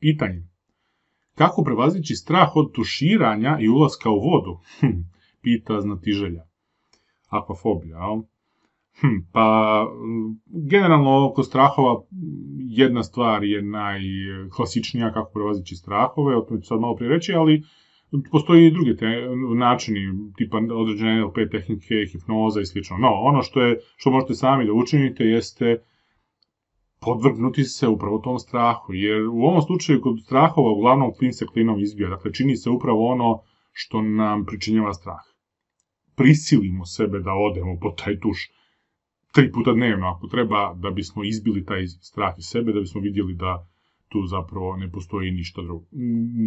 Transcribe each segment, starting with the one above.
Pitanje. Kako prevazići strah od tuširanja i ulaska u vodu? Hm, pita znatiželja. Akvafobija, ali? Hm, pa, generalno oko strahova jedna stvar je najklasičnija kako prevazići strahove, o tome ću sad malo prije reći, ali postoji i drugi te, načini, tipa određene NLP tehnike, hipnoza i sl. No, ono što, je, što možete sami da učinite jeste podvrgnuti se upravo tom strahu, jer u ovom slučaju kod strahova uglavnom klin se klinom izbija, dakle čini se upravo ono što nam pričinjava strah. Prisilimo sebe da odemo pod taj tuš tri puta dnevno ako treba, da bismo izbili taj strah iz sebe, da bismo vidjeli da tu zapravo ne postoji ništa drugo,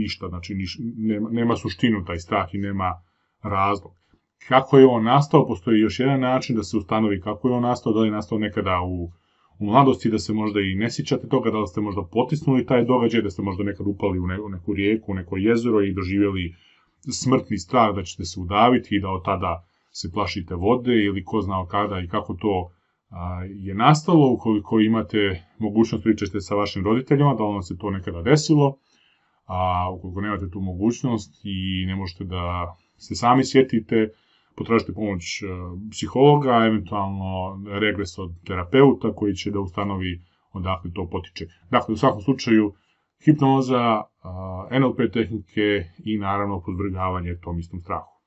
ništa, znači niš, nema, nema suštinu taj strah i nema razlog. Kako je on nastao, postoji još jedan način da se ustanovi kako je on nastao, da li je nastao nekada u u mladosti, da se možda i ne sjećate toga, da ste možda potisnuli taj događaj, da ste možda nekad upali u, neku rijeku, u neko jezero i doživjeli smrtni strah da ćete se udaviti i da od tada se plašite vode ili ko znao kada i kako to a, je nastalo, ukoliko imate mogućnost pričajte sa vašim roditeljima, da vam se to nekada desilo, a ukoliko nemate tu mogućnost i ne možete da se sami sjetite, potražite pomoć e, psihologa, eventualno regres od terapeuta koji će da ustanovi odakle to potiče. Dakle, u svakom slučaju, hipnoza, NLP tehnike i naravno podvrgavanje tom istom strahu.